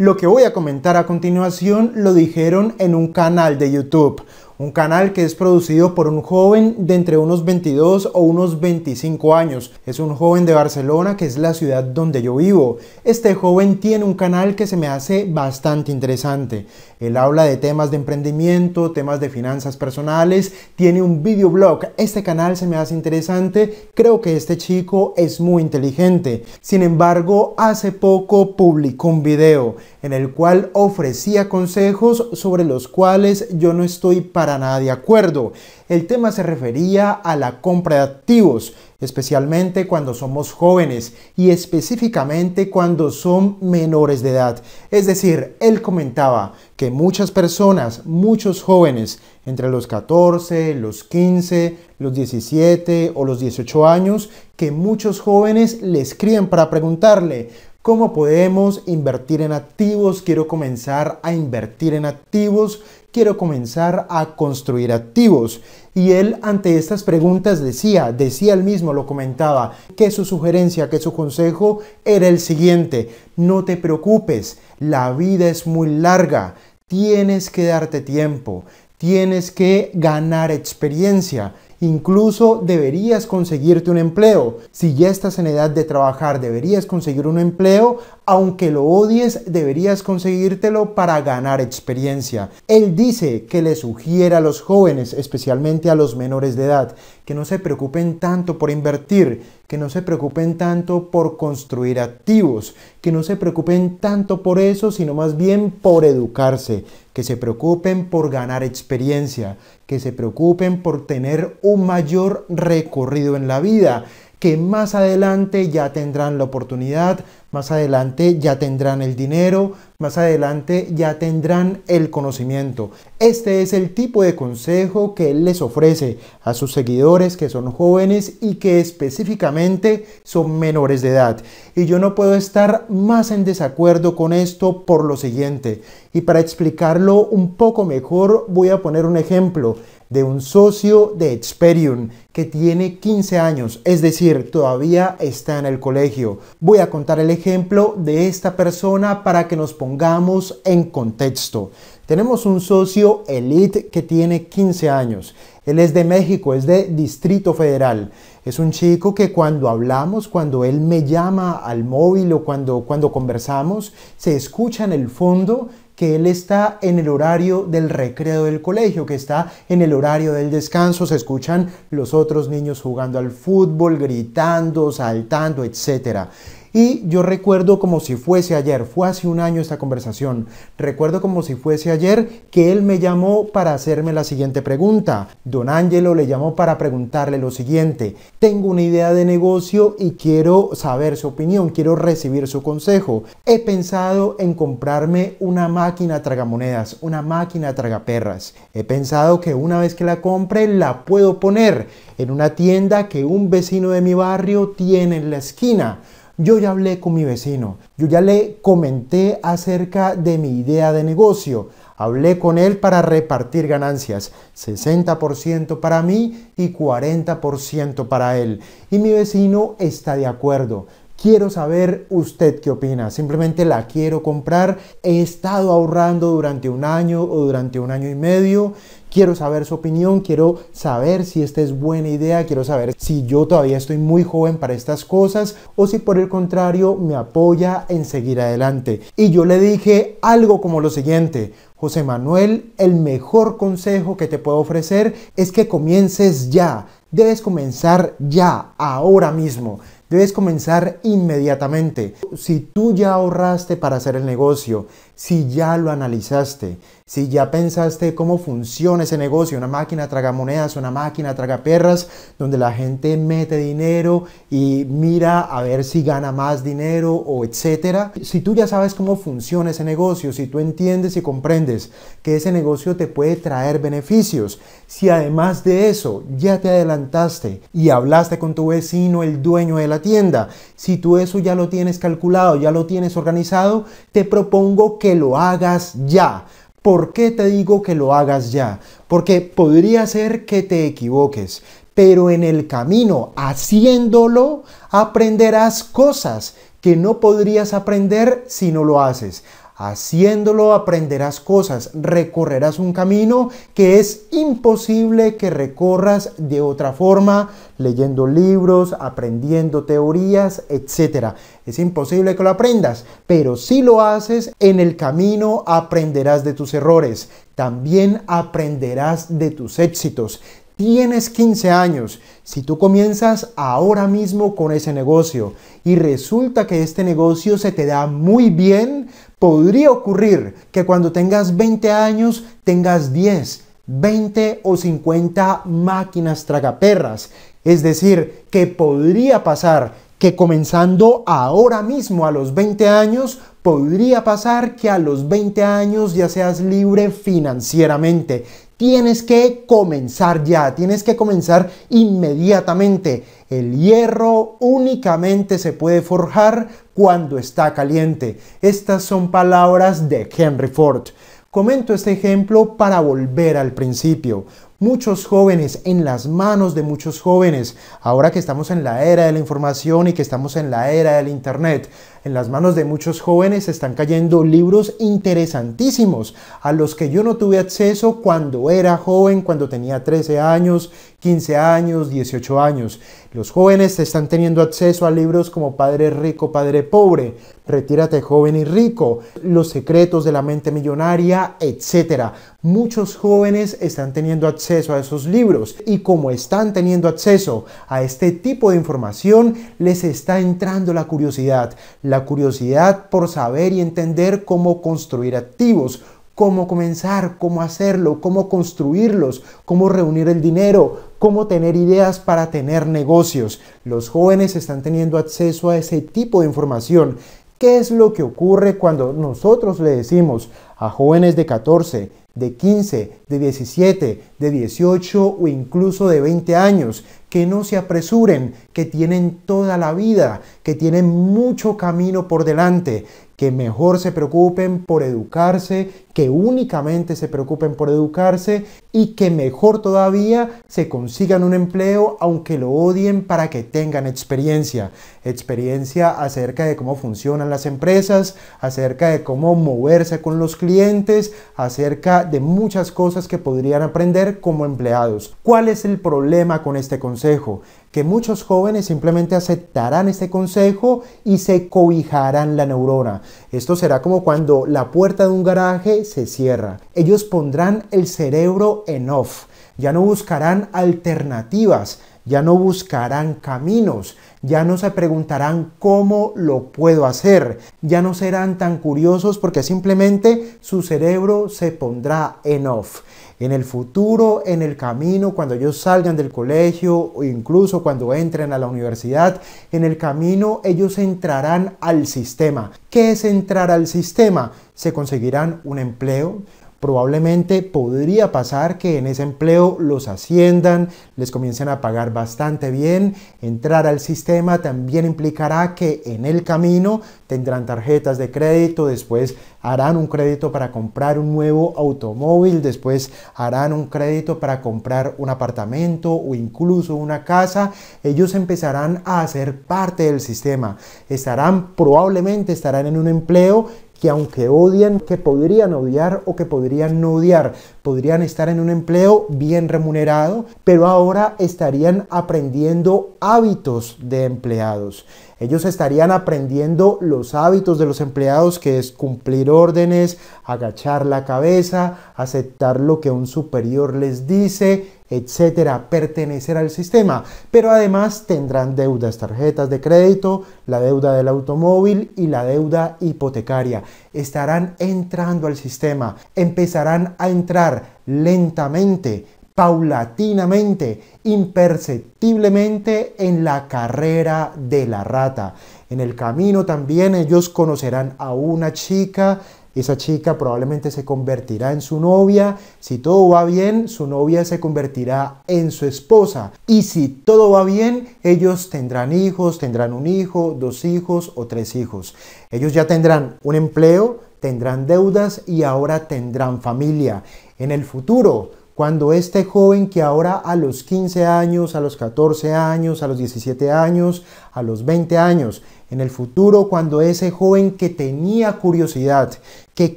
Lo que voy a comentar a continuación lo dijeron en un canal de YouTube, un canal que es producido por un joven de entre unos 22 o unos 25 años. Es un joven de Barcelona, que es la ciudad donde yo vivo. Este joven tiene un canal que se me hace bastante interesante. Él habla de temas de emprendimiento, temas de finanzas personales, tiene un videoblog. Este canal se me hace interesante, creo que este chico es muy inteligente. Sin embargo, hace poco publicó un video en el cual ofrecía consejos sobre los cuales yo no estoy para nada de acuerdo el tema se refería a la compra de activos, especialmente cuando somos jóvenes y específicamente cuando son menores de edad. Es decir, él comentaba que muchas personas, muchos jóvenes, entre los 14, los 15, los 17 o los 18 años, que muchos jóvenes le escriben para preguntarle, ¿Cómo podemos invertir en activos? Quiero comenzar a invertir en activos quiero comenzar a construir activos. Y él ante estas preguntas decía, decía él mismo, lo comentaba, que su sugerencia, que su consejo era el siguiente, no te preocupes, la vida es muy larga, tienes que darte tiempo, tienes que ganar experiencia. Incluso deberías conseguirte un empleo. Si ya estás en edad de trabajar, deberías conseguir un empleo aunque lo odies, deberías conseguírtelo para ganar experiencia. Él dice que le sugiere a los jóvenes, especialmente a los menores de edad, que no se preocupen tanto por invertir, que no se preocupen tanto por construir activos, que no se preocupen tanto por eso, sino más bien por educarse, que se preocupen por ganar experiencia, que se preocupen por tener un mayor recorrido en la vida que más adelante ya tendrán la oportunidad, más adelante ya tendrán el dinero, más adelante ya tendrán el conocimiento. Este es el tipo de consejo que él les ofrece a sus seguidores que son jóvenes y que específicamente son menores de edad. Y yo no puedo estar más en desacuerdo con esto por lo siguiente. Y para explicarlo un poco mejor voy a poner un ejemplo de un socio de Experium que tiene 15 años, es decir, todavía está en el colegio. Voy a contar el ejemplo de esta persona para que nos pongamos en contexto. Tenemos un socio elite que tiene 15 años. Él es de México, es de Distrito Federal. Es un chico que cuando hablamos, cuando él me llama al móvil o cuando, cuando conversamos, se escucha en el fondo que él está en el horario del recreo del colegio, que está en el horario del descanso, se escuchan los otros niños jugando al fútbol, gritando, saltando, etcétera. Y yo recuerdo como si fuese ayer, fue hace un año esta conversación, recuerdo como si fuese ayer que él me llamó para hacerme la siguiente pregunta. Don Angelo le llamó para preguntarle lo siguiente, tengo una idea de negocio y quiero saber su opinión, quiero recibir su consejo. He pensado en comprarme una máquina tragamonedas, una máquina tragaperras. He pensado que una vez que la compre la puedo poner en una tienda que un vecino de mi barrio tiene en la esquina. Yo ya hablé con mi vecino, yo ya le comenté acerca de mi idea de negocio, hablé con él para repartir ganancias, 60% para mí y 40% para él. Y mi vecino está de acuerdo. Quiero saber usted qué opina. Simplemente la quiero comprar. He estado ahorrando durante un año o durante un año y medio. Quiero saber su opinión, quiero saber si esta es buena idea, quiero saber si yo todavía estoy muy joven para estas cosas o si por el contrario me apoya en seguir adelante. Y yo le dije algo como lo siguiente, José Manuel, el mejor consejo que te puedo ofrecer es que comiences ya. Debes comenzar ya, ahora mismo. Debes comenzar inmediatamente. Si tú ya ahorraste para hacer el negocio, si ya lo analizaste, si ya pensaste cómo funciona ese negocio, una máquina tragamonedas, una máquina traga perras donde la gente mete dinero y mira a ver si gana más dinero o etcétera. Si tú ya sabes cómo funciona ese negocio, si tú entiendes y comprendes que ese negocio te puede traer beneficios, si además de eso ya te adelantaste y hablaste con tu vecino, el dueño de la tienda, si tú eso ya lo tienes calculado, ya lo tienes organizado, te propongo que lo hagas ya. ¿Por qué te digo que lo hagas ya? Porque podría ser que te equivoques, pero en el camino, haciéndolo, aprenderás cosas que no podrías aprender si no lo haces. Haciéndolo aprenderás cosas, recorrerás un camino que es imposible que recorras de otra forma, leyendo libros, aprendiendo teorías, etc. Es imposible que lo aprendas, pero si lo haces, en el camino aprenderás de tus errores, también aprenderás de tus éxitos. Tienes 15 años. Si tú comienzas ahora mismo con ese negocio y resulta que este negocio se te da muy bien, Podría ocurrir que cuando tengas 20 años tengas 10, 20 o 50 máquinas tragaperras. Es decir, que podría pasar que comenzando ahora mismo a los 20 años, podría pasar que a los 20 años ya seas libre financieramente, tienes que comenzar ya, tienes que comenzar inmediatamente. El hierro únicamente se puede forjar cuando está caliente. Estas son palabras de Henry Ford. Comento este ejemplo para volver al principio muchos jóvenes, en las manos de muchos jóvenes, ahora que estamos en la era de la información y que estamos en la era del Internet. En las manos de muchos jóvenes están cayendo libros interesantísimos a los que yo no tuve acceso cuando era joven, cuando tenía 13 años, 15 años, 18 años. Los jóvenes están teniendo acceso a libros como Padre Rico, Padre Pobre, Retírate joven y rico, Los secretos de la mente millonaria, etc. Muchos jóvenes están teniendo acceso a esos libros y como están teniendo acceso a este tipo de información, les está entrando la curiosidad, la curiosidad por saber y entender cómo construir activos, cómo comenzar, cómo hacerlo, cómo construirlos, cómo reunir el dinero, cómo tener ideas para tener negocios. Los jóvenes están teniendo acceso a ese tipo de información. ¿Qué es lo que ocurre cuando nosotros le decimos a jóvenes de 14, de 15, de 17, de 18 o incluso de 20 años, que no se apresuren, que tienen toda la vida, que tienen mucho camino por delante que mejor se preocupen por educarse, que únicamente se preocupen por educarse y que mejor todavía se consigan un empleo aunque lo odien para que tengan experiencia. Experiencia acerca de cómo funcionan las empresas, acerca de cómo moverse con los clientes, acerca de muchas cosas que podrían aprender como empleados. ¿Cuál es el problema con este consejo? muchos jóvenes simplemente aceptarán este consejo y se cobijarán la neurona. Esto será como cuando la puerta de un garaje se cierra. Ellos pondrán el cerebro en off, ya no buscarán alternativas, ya no buscarán caminos, ya no se preguntarán cómo lo puedo hacer. Ya no serán tan curiosos porque simplemente su cerebro se pondrá en off. En el futuro, en el camino, cuando ellos salgan del colegio o incluso cuando entren a la universidad, en el camino ellos entrarán al sistema. ¿Qué es entrar al sistema? Se conseguirán un empleo, probablemente podría pasar que en ese empleo los asciendan, les comiencen a pagar bastante bien. Entrar al sistema también implicará que en el camino tendrán tarjetas de crédito, después harán un crédito para comprar un nuevo automóvil, después harán un crédito para comprar un apartamento o incluso una casa. Ellos empezarán a hacer parte del sistema. Estarán, probablemente estarán en un empleo que aunque odian, que podrían odiar o que podrían no odiar, podrían estar en un empleo bien remunerado, pero ahora estarían aprendiendo hábitos de empleados. Ellos estarían aprendiendo los hábitos de los empleados, que es cumplir órdenes, agachar la cabeza, aceptar lo que un superior les dice, etcétera, pertenecer al sistema, pero además tendrán deudas, tarjetas de crédito, la deuda del automóvil y la deuda hipotecaria. Estarán entrando al sistema, empezarán a entrar lentamente, paulatinamente, imperceptiblemente en la carrera de la rata. En el camino también ellos conocerán a una chica esa chica probablemente se convertirá en su novia. Si todo va bien, su novia se convertirá en su esposa. Y si todo va bien, ellos tendrán hijos, tendrán un hijo, dos hijos o tres hijos. Ellos ya tendrán un empleo, tendrán deudas y ahora tendrán familia. En el futuro, cuando este joven que ahora a los 15 años, a los 14 años, a los 17 años, a los 20 años, en el futuro cuando ese joven que tenía curiosidad, que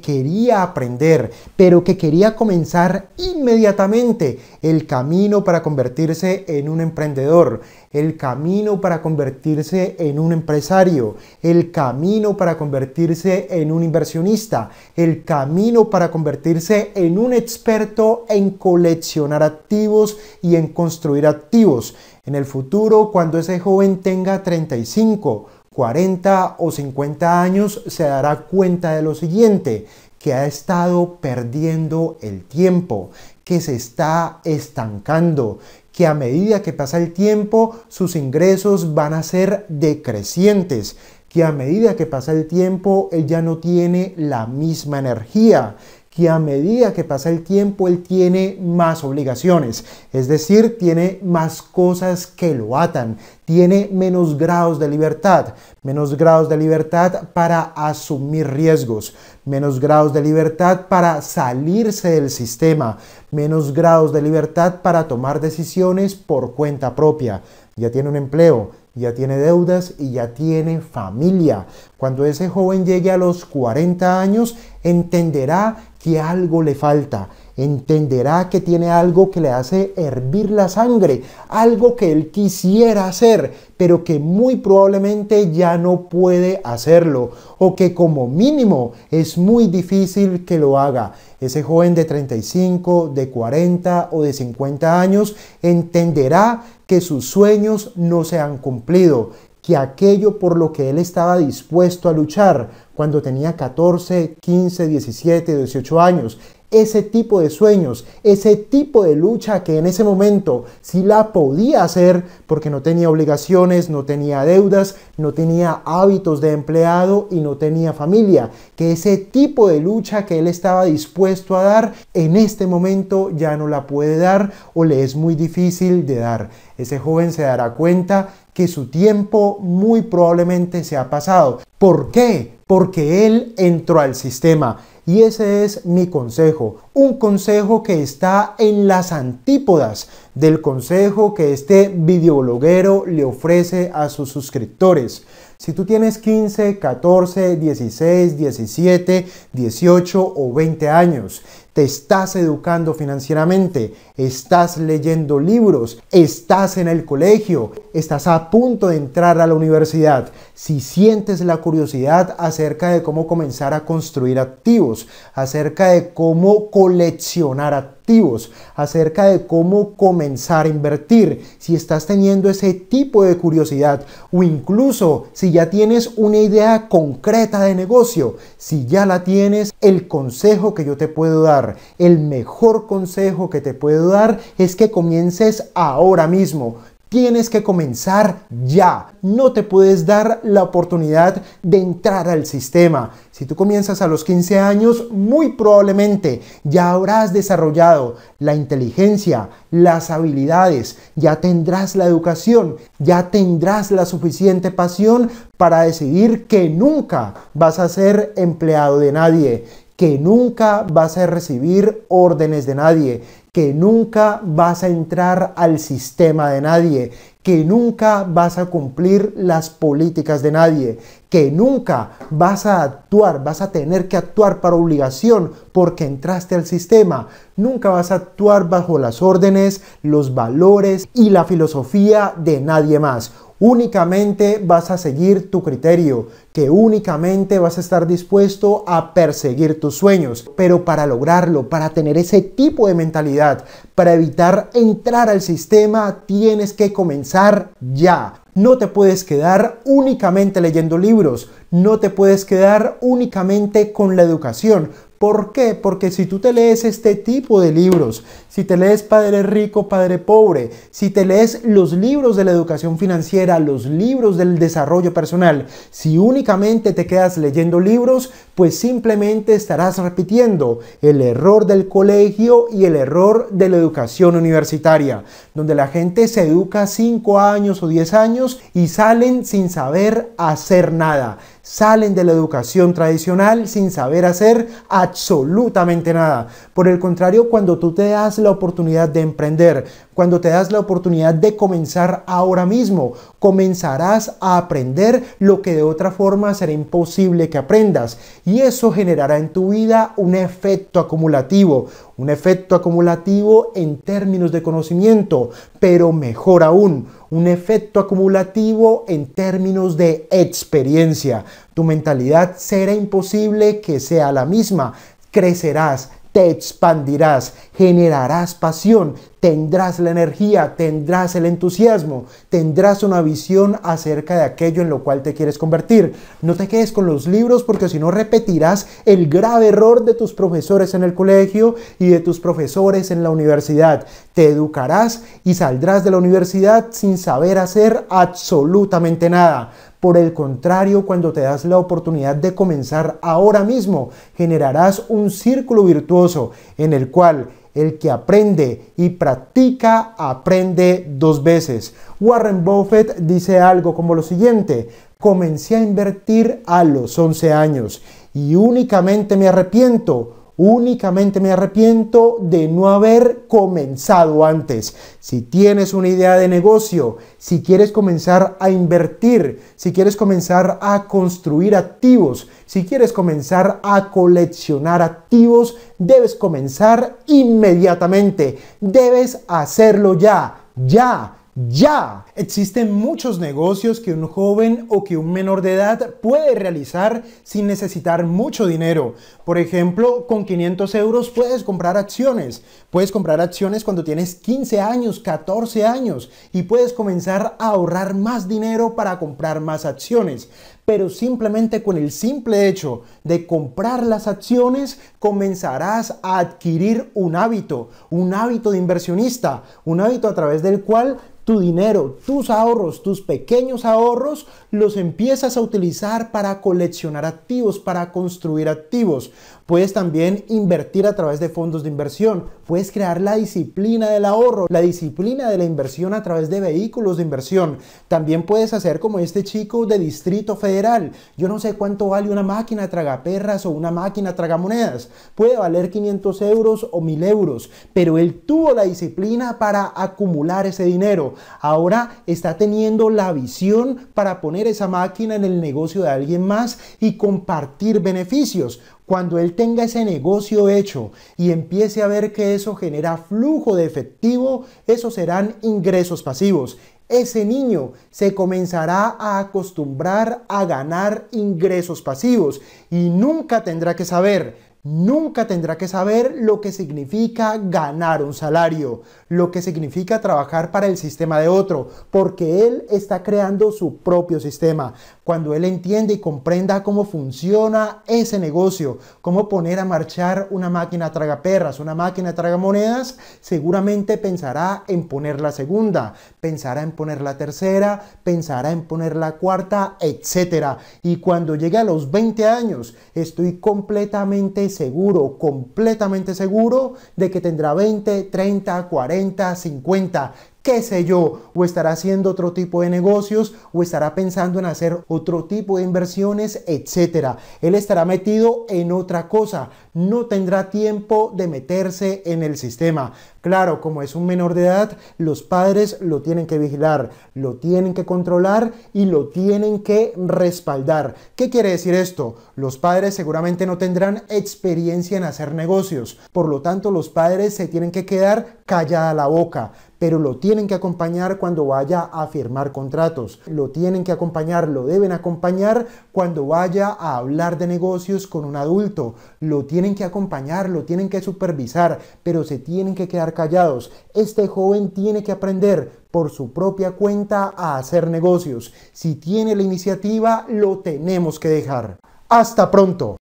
quería aprender, pero que quería comenzar inmediatamente el camino para convertirse en un emprendedor, el camino para convertirse en un empresario, el camino para convertirse en un inversionista, el camino para convertirse en un experto en coleccionar activos y en construir activos. En el futuro, cuando ese joven tenga 35, 40 o 50 años, se dará cuenta de lo siguiente, que ha estado perdiendo el tiempo, que se está estancando, que a medida que pasa el tiempo sus ingresos van a ser decrecientes, que a medida que pasa el tiempo él ya no tiene la misma energía, que a medida que pasa el tiempo él tiene más obligaciones, es decir, tiene más cosas que lo atan, tiene menos grados de libertad, menos grados de libertad para asumir riesgos, menos grados de libertad para salirse del sistema, menos grados de libertad para tomar decisiones por cuenta propia. Ya tiene un empleo, ya tiene deudas y ya tiene familia. Cuando ese joven llegue a los 40 años, entenderá que algo le falta. Entenderá que tiene algo que le hace hervir la sangre, algo que él quisiera hacer, pero que muy probablemente ya no puede hacerlo, o que como mínimo es muy difícil que lo haga. Ese joven de 35, de 40 o de 50 años entenderá que sus sueños no se han cumplido, que aquello por lo que él estaba dispuesto a luchar cuando tenía 14, 15, 17, 18 años ese tipo de sueños, ese tipo de lucha que en ese momento sí la podía hacer porque no tenía obligaciones, no tenía deudas, no tenía hábitos de empleado y no tenía familia. Que ese tipo de lucha que él estaba dispuesto a dar en este momento ya no la puede dar o le es muy difícil de dar. Ese joven se dará cuenta que su tiempo muy probablemente se ha pasado. ¿Por qué? Porque él entró al sistema. Y ese es mi consejo, un consejo que está en las antípodas del consejo que este videobloguero le ofrece a sus suscriptores. Si tú tienes 15, 14, 16, 17, 18 o 20 años te estás educando financieramente, estás leyendo libros, estás en el colegio, estás a punto de entrar a la universidad. Si sientes la curiosidad acerca de cómo comenzar a construir activos, acerca de cómo coleccionar activos, acerca de cómo comenzar a invertir, si estás teniendo ese tipo de curiosidad o incluso si ya tienes una idea concreta de negocio, si ya la tienes, el consejo que yo te puedo dar el mejor consejo que te puedo dar es que comiences ahora mismo. Tienes que comenzar ya. No te puedes dar la oportunidad de entrar al sistema. Si tú comienzas a los 15 años, muy probablemente ya habrás desarrollado la inteligencia, las habilidades, ya tendrás la educación, ya tendrás la suficiente pasión para decidir que nunca vas a ser empleado de nadie, que nunca vas a recibir órdenes de nadie, que nunca vas a entrar al sistema de nadie, que nunca vas a cumplir las políticas de nadie, que nunca vas a actuar, vas a tener que actuar para obligación porque entraste al sistema, nunca vas a actuar bajo las órdenes, los valores y la filosofía de nadie más únicamente vas a seguir tu criterio, que únicamente vas a estar dispuesto a perseguir tus sueños. Pero para lograrlo, para tener ese tipo de mentalidad, para evitar entrar al sistema, tienes que comenzar ya. No te puedes quedar únicamente leyendo libros, no te puedes quedar únicamente con la educación, ¿Por qué? Porque si tú te lees este tipo de libros, si te lees Padre Rico, Padre Pobre, si te lees los libros de la educación financiera, los libros del desarrollo personal, si únicamente te quedas leyendo libros, pues simplemente estarás repitiendo el error del colegio y el error de la educación universitaria, donde la gente se educa 5 años o 10 años y salen sin saber hacer nada Salen de la educación tradicional sin saber hacer absolutamente nada. Por el contrario, cuando tú te das la oportunidad de emprender, cuando te das la oportunidad de comenzar ahora mismo, comenzarás a aprender lo que de otra forma será imposible que aprendas. Y eso generará en tu vida un efecto acumulativo, un efecto acumulativo en términos de conocimiento, pero mejor aún, un efecto acumulativo en términos de experiencia. Tu mentalidad será imposible que sea la misma. Crecerás, te expandirás, generarás pasión, tendrás la energía, tendrás el entusiasmo, tendrás una visión acerca de aquello en lo cual te quieres convertir. No te quedes con los libros porque si no repetirás el grave error de tus profesores en el colegio y de tus profesores en la universidad. Te educarás y saldrás de la universidad sin saber hacer absolutamente nada. Por el contrario, cuando te das la oportunidad de comenzar ahora mismo, generarás un círculo virtuoso en el cual el que aprende y practica aprende dos veces. Warren Buffett dice algo como lo siguiente, comencé a invertir a los 11 años y únicamente me arrepiento Únicamente me arrepiento de no haber comenzado antes. Si tienes una idea de negocio, si quieres comenzar a invertir, si quieres comenzar a construir activos, si quieres comenzar a coleccionar activos, debes comenzar inmediatamente. Debes hacerlo ya, ya ya existen muchos negocios que un joven o que un menor de edad puede realizar sin necesitar mucho dinero. Por ejemplo, con 500 euros puedes comprar acciones. Puedes comprar acciones cuando tienes 15 años, 14 años y puedes comenzar a ahorrar más dinero para comprar más acciones pero simplemente con el simple hecho de comprar las acciones comenzarás a adquirir un hábito, un hábito de inversionista, un hábito a través del cual tu dinero, tus ahorros, tus pequeños ahorros, los empiezas a utilizar para coleccionar activos, para construir activos. Puedes también invertir a través de fondos de inversión. Puedes crear la disciplina del ahorro, la disciplina de la inversión a través de vehículos de inversión. También puedes hacer como este chico de Distrito Federal. Yo no sé cuánto vale una máquina tragaperras o una máquina tragamonedas. Puede valer 500 euros o 1000 euros, pero él tuvo la disciplina para acumular ese dinero. Ahora está teniendo la visión para poner esa máquina en el negocio de alguien más y compartir beneficios. Cuando él tenga ese negocio hecho y empiece a ver que eso genera flujo de efectivo, esos serán ingresos pasivos. Ese niño se comenzará a acostumbrar a ganar ingresos pasivos y nunca tendrá que saber Nunca tendrá que saber lo que significa ganar un salario, lo que significa trabajar para el sistema de otro, porque él está creando su propio sistema. Cuando él entiende y comprenda cómo funciona ese negocio, cómo poner a marchar una máquina perras, una máquina monedas seguramente pensará en poner la segunda, pensará en poner la tercera, pensará en poner la cuarta, etc. Y cuando llegue a los 20 años, estoy completamente seguro, completamente seguro de que tendrá 20, 30, 40, 50, qué sé yo, o estará haciendo otro tipo de negocios, o estará pensando en hacer otro tipo de inversiones, etcétera. Él estará metido en otra cosa, no tendrá tiempo de meterse en el sistema. Claro, como es un menor de edad, los padres lo tienen que vigilar, lo tienen que controlar y lo tienen que respaldar. ¿Qué quiere decir esto? Los padres seguramente no tendrán experiencia en hacer negocios, por lo tanto los padres se tienen que quedar callada la boca pero lo tienen que acompañar cuando vaya a firmar contratos, lo tienen que acompañar, lo deben acompañar cuando vaya a hablar de negocios con un adulto, lo tienen que acompañar, lo tienen que supervisar, pero se tienen que quedar callados. Este joven tiene que aprender por su propia cuenta a hacer negocios. Si tiene la iniciativa, lo tenemos que dejar. Hasta pronto.